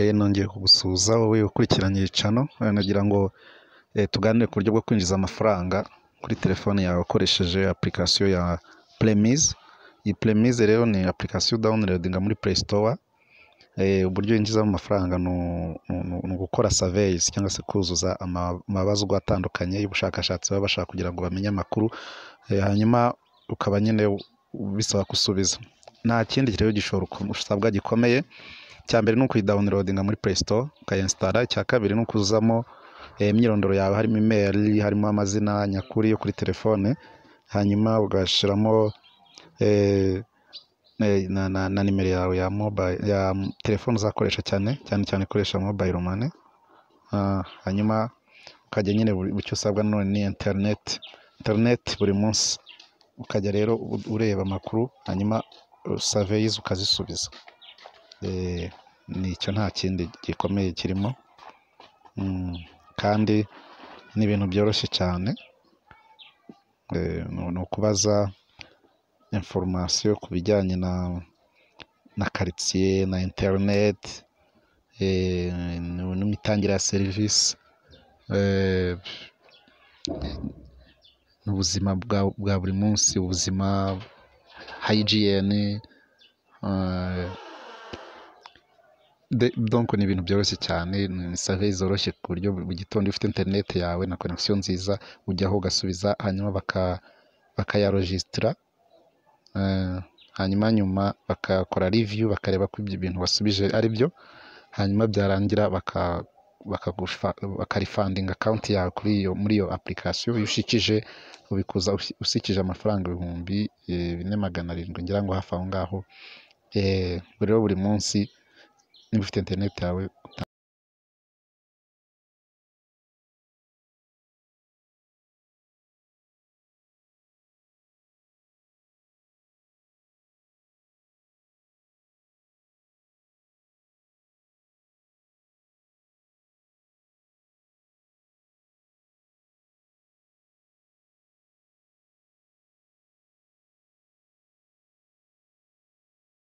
Eh, nongeye kugusuhuza wowe ukurikiranye icano eh, nagira ngo eh, tuganire ku buryo bwo kwinjiza amafaranga kuri telefone yawe ukoresheje application ya Playmize iyi Playmize rero ni application downloadinga muri Play Store uburyo yinjizamo amafaranga ni ugukora surveys cyangwa se kuzuza amabazwa atandukanye y'ubushakashatsi baba bashaka kugira ngo bamenye amakuru hanyuma ukaba nyine bisaba gusubiza nta kindi rero gishoro usabwa gikomeye icya mbere ni ukuyidawunirodinga muri play store ukayinsitara icya kabiri ni ukuzamo eh, imyirondoro yawe harimo imeri harimo amazina nyakuri yo kuri telefone hanyuma ugashyiramo eh, eh, na nimero yawe ya mobayiro ya telefone uzakoresha cyane cyane cyane ikoresha mobayiro mani ah, hanyuma ukajya nyine icyo usabwa none ni interineti interineti buri munsi ukajya rero ureba amakuru hanyuma saveyizi ukazisubiza Eh, nicyo nta kindi gikomeye kirimo mm, kandi ni ibintu byoroshye cyane eh, ni ukubaza inforomasiyo ku bijyanye na na karitsiye na interineti eh, n'imitangire ya serivisi ubuzima bwa buri munsi ubuzima hayigiyeni donc ni ibintu byoroshye cyane ni saveye zoroshye ku buryo mu gitondo ufite interineti yawe na konegisiyo nziza ujyaho ugasubiza hanyuma bakayarojisitara eh, hanyuma nyuma bakakora riviyu bakareba ko ibyo bintu wasubije ari byo hanyuma byarangira bakarifandinga akawunti yawe muri iyo apurikasiyo iyo ushikije ubikuza usikije amafaranga ibihumbi eh, bine magana arindwi ngira ngo hafi aho ngaho eh, rero buri munsi n'ubufite internet yawe